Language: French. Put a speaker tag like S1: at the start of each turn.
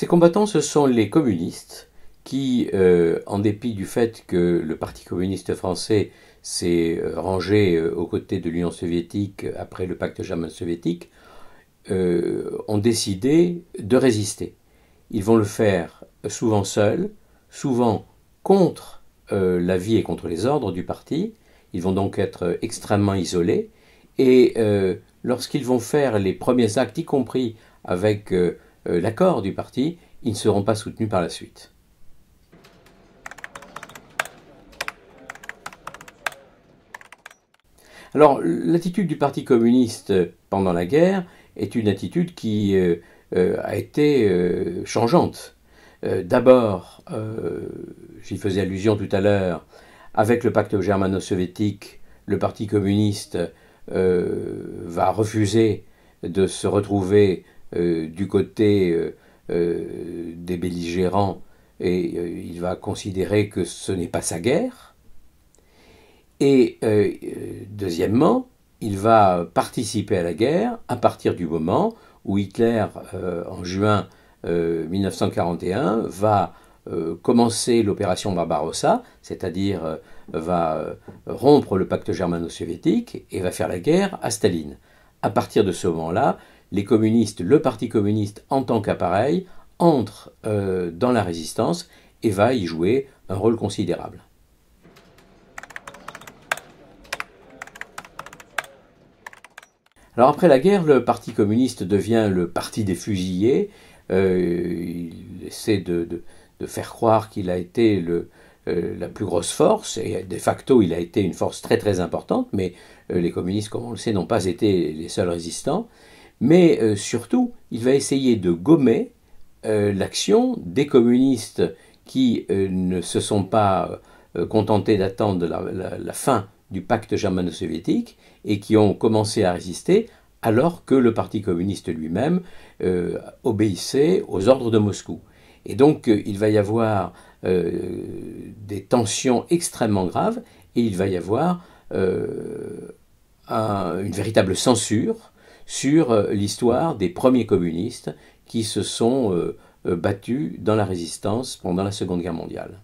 S1: Ces combattants, ce sont les communistes qui, euh, en dépit du fait que le Parti communiste français s'est euh, rangé euh, aux côtés de l'Union soviétique après le pacte germano-soviétique, ont décidé de résister. Ils vont le faire souvent seuls, souvent contre euh, la vie et contre les ordres du parti. Ils vont donc être extrêmement isolés. Et lorsqu'ils vont faire les premiers actes, y compris avec euh, l'accord du parti, ils ne seront pas soutenus par la suite. Alors, l'attitude du Parti communiste pendant la guerre est une attitude qui euh, euh, a été changeante. D'abord, j'y faisais allusion tout à l'heure, avec le pacte germano-soviétique, le Parti communiste va refuser de se retrouver euh, du côté euh, euh, des belligérants et il va considérer que ce n'est pas sa guerre. Et deuxièmement, il va participer à la guerre à partir du moment où Hitler, en juin 1941, va commencer l'opération Barbarossa, c'est-à-dire va rompre le pacte germano-soviétique et va faire la guerre à Staline. À partir de ce moment-là, les communistes, le Parti communiste en tant qu'appareil, entre euh, dans la résistance et va y jouer un rôle considérable. Alors après la guerre, le Parti communiste devient le Parti des fusillés. Euh, il essaie de, faire croire qu'il a été euh, la plus grosse force, et de facto il a été une force très très importante, mais les communistes, comme on le sait, n'ont pas été les seuls résistants mais euh, surtout, il va essayer de gommer euh, l'action des communistes qui euh, ne se sont pas contentés d'attendre la, fin du pacte germano-soviétique et qui ont commencé à résister alors que le Parti communiste lui-même obéissait aux ordres de Moscou. Et donc il va y avoir des tensions extrêmement graves et il va y avoir une véritable censure sur euh, l'histoire des premiers communistes qui se sont euh, euh, battus dans la résistance pendant la Seconde Guerre mondiale.